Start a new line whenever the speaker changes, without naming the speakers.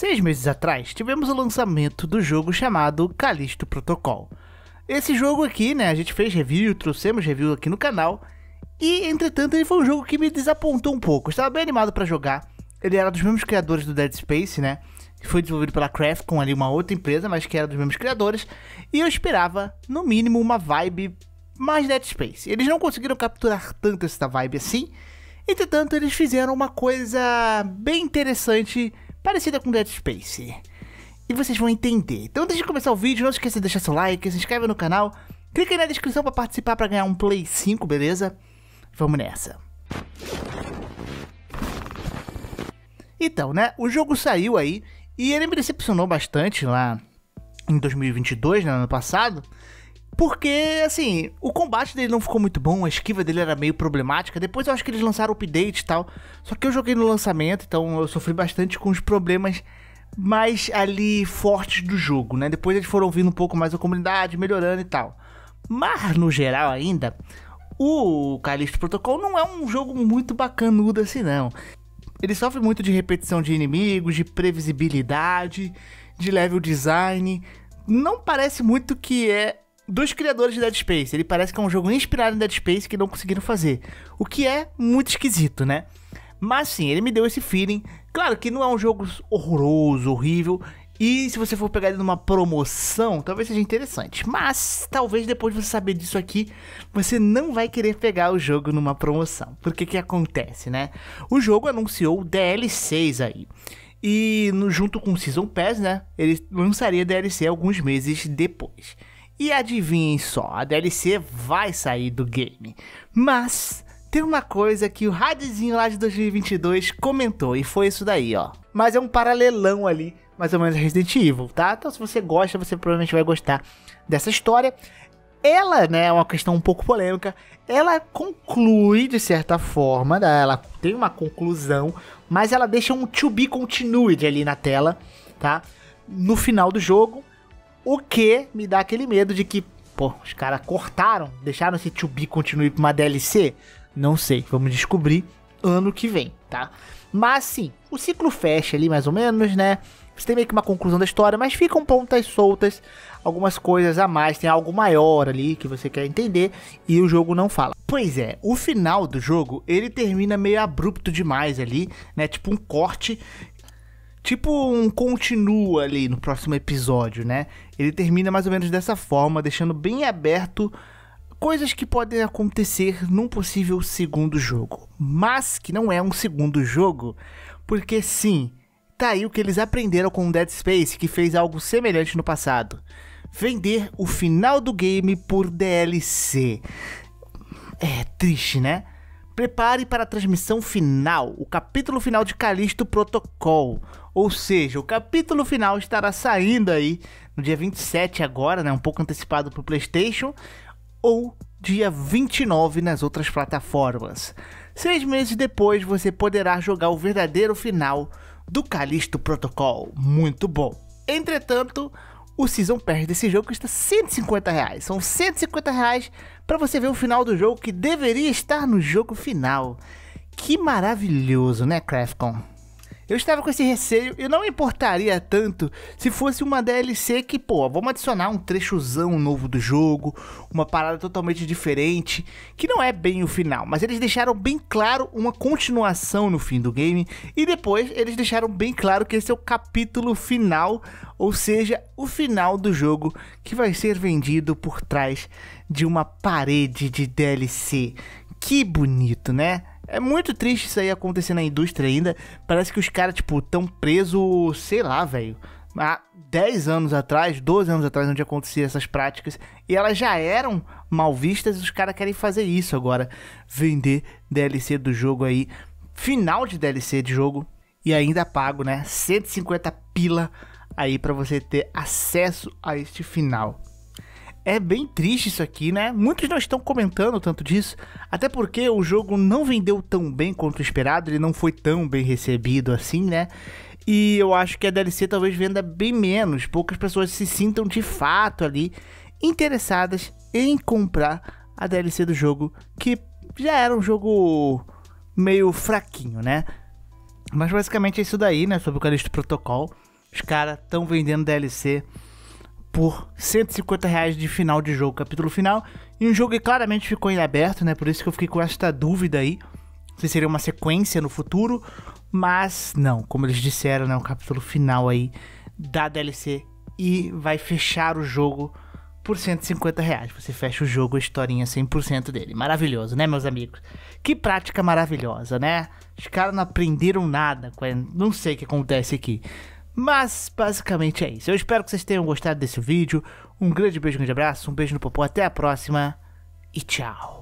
Seis meses atrás, tivemos o lançamento do jogo chamado Callisto Protocol. Esse jogo aqui, né, a gente fez review, trouxemos review aqui no canal, e entretanto ele foi um jogo que me desapontou um pouco. Eu estava bem animado para jogar, ele era dos mesmos criadores do Dead Space, né, que foi desenvolvido pela com ali, uma outra empresa, mas que era dos mesmos criadores, e eu esperava, no mínimo, uma vibe mais Dead Space. Eles não conseguiram capturar tanto essa vibe assim, entretanto eles fizeram uma coisa bem interessante parecida com Dead Space. E vocês vão entender. Então antes de começar o vídeo, não esqueça de deixar seu like, se inscreve no canal, clica aí na descrição para participar para ganhar um Play 5, beleza? Vamos nessa. Então, né, o jogo saiu aí e ele me decepcionou bastante lá em 2022, né, ano passado. Porque, assim, o combate dele não ficou muito bom, a esquiva dele era meio problemática. Depois eu acho que eles lançaram update e tal. Só que eu joguei no lançamento, então eu sofri bastante com os problemas mais ali fortes do jogo, né? Depois eles foram vindo um pouco mais a comunidade, melhorando e tal. Mas, no geral ainda, o Callisto Protocol não é um jogo muito bacanudo assim, não. Ele sofre muito de repetição de inimigos, de previsibilidade, de level design. Não parece muito que é dos criadores de Dead Space. Ele parece que é um jogo inspirado em Dead Space que não conseguiram fazer. O que é muito esquisito, né? Mas sim, ele me deu esse feeling. Claro que não é um jogo horroroso, horrível. E se você for pegar ele numa promoção, talvez seja interessante. Mas talvez depois de você saber disso aqui, você não vai querer pegar o jogo numa promoção. Porque que acontece, né? O jogo anunciou o DL6 aí. E no, junto com o Season Pass, né? Ele lançaria DLC alguns meses depois. E adivinhem só, a DLC vai sair do game. Mas tem uma coisa que o Radzinho lá de 2022 comentou e foi isso daí, ó. Mas é um paralelão ali, mais ou menos Resident Evil, tá? Então se você gosta, você provavelmente vai gostar dessa história. Ela, né, é uma questão um pouco polêmica. Ela conclui de certa forma, né, ela tem uma conclusão, mas ela deixa um to be continued ali na tela, tá? No final do jogo, o que me dá aquele medo de que, pô, os caras cortaram, deixaram esse 2B continuar pra uma DLC? Não sei, vamos descobrir ano que vem, tá? Mas sim, o ciclo fecha ali mais ou menos, né? Você tem meio que uma conclusão da história, mas ficam pontas soltas, algumas coisas a mais, tem algo maior ali que você quer entender e o jogo não fala. Pois é, o final do jogo, ele termina meio abrupto demais ali, né? Tipo um corte tipo um continua ali no próximo episódio, né? Ele termina mais ou menos dessa forma, deixando bem aberto coisas que podem acontecer num possível segundo jogo, mas que não é um segundo jogo, porque sim, tá aí o que eles aprenderam com Dead Space, que fez algo semelhante no passado. Vender o final do game por DLC. É triste, né? Prepare para a transmissão final, o capítulo final de Calixto Protocol. Ou seja, o capítulo final estará saindo aí no dia 27 agora, né, um pouco antecipado para o PlayStation, ou dia 29 nas outras plataformas. Seis meses depois você poderá jogar o verdadeiro final do Calixto Protocol. Muito bom. Entretanto, o Season Pass desse jogo custa 150 reais. São 150 reais para você ver o final do jogo que deveria estar no jogo final. Que maravilhoso, né, Craftcom? Eu estava com esse receio e não importaria tanto se fosse uma DLC que, pô, vamos adicionar um trechozão novo do jogo, uma parada totalmente diferente, que não é bem o final, mas eles deixaram bem claro uma continuação no fim do game e depois eles deixaram bem claro que esse é o capítulo final, ou seja, o final do jogo que vai ser vendido por trás de uma parede de DLC. Que bonito, né? É muito triste isso aí acontecer na indústria ainda. Parece que os caras, tipo, tão preso, sei lá, velho. Há 10 anos atrás, 12 anos atrás, onde acontecia essas práticas. E elas já eram mal vistas e os caras querem fazer isso agora. Vender DLC do jogo aí. Final de DLC de jogo. E ainda pago, né? 150 pila aí para você ter acesso a este final. É bem triste isso aqui, né? Muitos não estão comentando tanto disso, até porque o jogo não vendeu tão bem quanto esperado, ele não foi tão bem recebido assim, né? E eu acho que a DLC talvez venda bem menos, poucas pessoas se sintam de fato ali interessadas em comprar a DLC do jogo, que já era um jogo meio fraquinho, né? Mas basicamente é isso daí, né? Sobre o Calixto Protocol. Os caras estão vendendo DLC por 150 reais de final de jogo, capítulo final. E um jogo que claramente ficou em aberto, né? Por isso que eu fiquei com esta dúvida aí. Se seria uma sequência no futuro. Mas não, como eles disseram, né? O capítulo final aí da DLC. E vai fechar o jogo por 150 reais. Você fecha o jogo, a historinha 100% dele. Maravilhoso, né, meus amigos? Que prática maravilhosa, né? Os caras não aprenderam nada. Não sei o que acontece aqui. Mas basicamente é isso. Eu espero que vocês tenham gostado desse vídeo. Um grande beijo, um grande abraço, um beijo no popô, até a próxima e tchau.